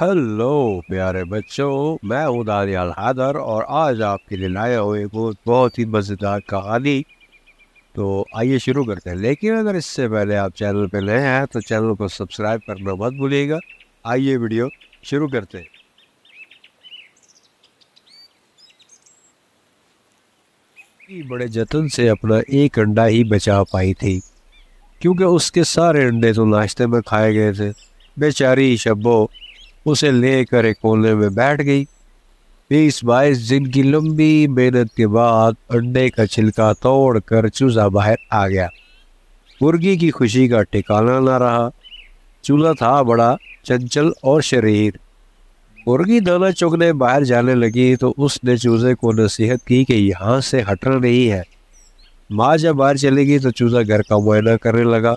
Hello प्यारे बच्चों मैं उदारियाल हादर और आज आपके लिए लाया हुए बहुत बहुत ही मज़ेदार कहानी तो आइए शुरू करते हैं लेकिन अगर इससे पहले आप चैनल पर नए हैं तो चैनल को सब्सक्राइब करना मत भूलिएगा आइए वीडियो शुरू करते हैं बड़े जतन से अपना एक अंडा ही बचा पाई थी क्योंकि उसके सारे अंडे तो नाश्ते में खाए गए थे बेचारी शब्बो उसे लेकर एक कोने में बैठ गई बीस बाईस दिन की लंबी मेहनत के बाद अंडे का छिलका तोड़कर चूजा बाहर आ गया मुर्गी की खुशी का ठिकाना ना रहा चूल्हा था बड़ा चंचल और शरीर मुर्गी दाना चुगने बाहर जाने लगी तो उसने चूजे को नसीहत की कि यहाँ से हटना नहीं है माँ जब बाहर चलेगी तो चूजा घर का मुआयना करने लगा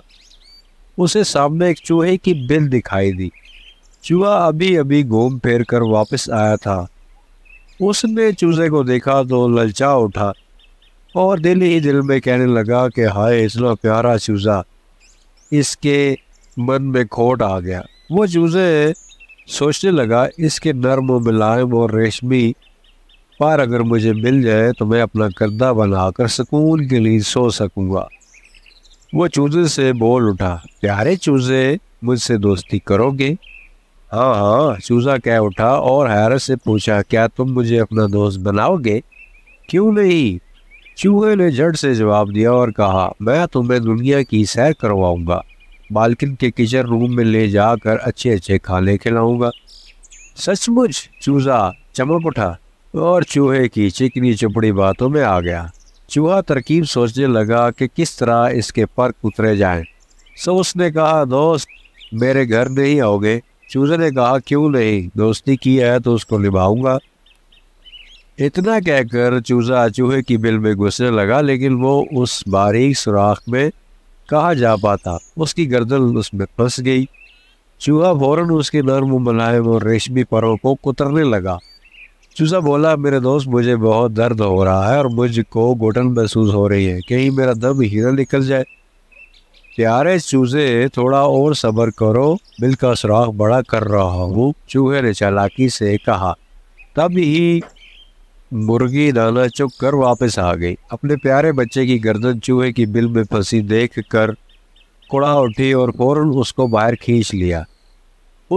उसे सामने एक चूहे की बिल दिखाई दी चूहा अभी अभी घूम फेर कर वापस आया था उसने चूजे को देखा तो ललचा उठा और दिल ही दिल में कहने लगा कि हाय इतना प्यारा चूज़ा इसके मन में खोट आ गया वो चूज़े सोचने लगा इसके नर्म मुलायम और रेशमी पर अगर मुझे मिल जाए तो मैं अपना कंधा बनाकर सुकून के लिए सो सकूँगा वो चूज़े से बोल उठा प्यारे चूज़े मुझसे दोस्ती करोगे हाँ हाँ चूजा कह उठा और हैरत से पूछा क्या तुम मुझे अपना दोस्त बनाओगे क्यों नहीं चूहे ने जड़ से जवाब दिया और कहा मैं तुम्हें दुनिया की सैर करवाऊंगा बालकिन के किचन रूम में ले जाकर अच्छे अच्छे खाने खिलाऊंगा सचमुच चूजा चमक उठा और चूहे की चिकनी चुपड़ी बातों में आ गया चूहा तरकीब सोचने लगा कि किस तरह इसके पर उतरे जाएं। सो उसने कहा दोस्त मेरे घर नहीं आओगे चूजे ने कहा क्यों नहीं दोस्ती की है तो उसको निभाऊंगा इतना कहकर चूजा चूहे की बिल में घुसने लगा लेकिन वो उस बारीक सुराख में कहा जा पाता उसकी गर्दन उसमें फंस गई चूहा फौरन उसके नरम बनाए और रेशमी परों को कुतरने लगा चूजा बोला मेरे दोस्त मुझे बहुत दर्द हो रहा है और मुझको घुटन महसूस हो रही है कहीं मेरा दम हीरा निकल जाए प्यारे चूजे थोड़ा और सबर करो बिल का सुराख बड़ा कर रहा हूँ चूहे ने चालाकी से कहा तभी ही मुर्गी दाना चुप कर वापस आ गई अपने प्यारे बच्चे की गर्दन चूहे की बिल में फंसी देख कर कुड़ा उठी और फौरन उसको बाहर खींच लिया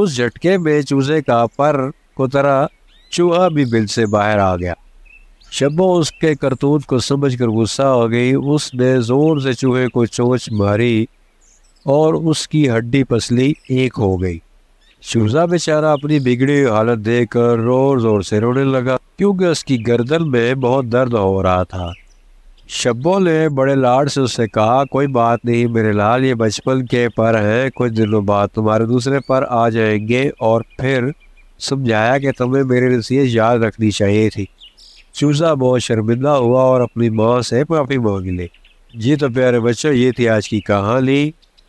उस झटके में चूजे का पर कुतरा चूहा भी बिल से बाहर आ गया शब्बो उसके करतूत को समझ कर गुस्सा हो गई उसने ज़ोर से चूहे को चोंच मारी और उसकी हड्डी पसली एक हो गई चूजा बेचारा अपनी बिगड़ी हालत देख कर रोर जोर से रोने लगा क्योंकि उसकी गर्दन में बहुत दर्द हो रहा था शब्बो ने बड़े लाड से उससे कहा कोई बात नहीं मेरे लाल ये बचपन के पर हैं कुछ दिनों बाद तुम्हारे दूसरे पर आ जाएंगे और फिर समझाया कि तुम्हें मेरे नसीहत याद रखनी चाहिए थी चूजा बहुत शर्मिंदा हुआ और अपनी माँ से माफ़ी मांग ली जी तो प्यारे बच्चों ये थी आज की कहानी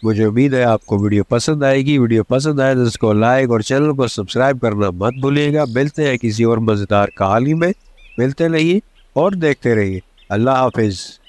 मुझे उम्मीद है आपको वीडियो पसंद आएगी वीडियो पसंद आए तो इसको लाइक और चैनल को सब्सक्राइब करना मत भूलिएगा मिलते हैं किसी और मज़ेदार कहानी में मिलते रहिए और देखते रहिए अल्लाह हाफिज़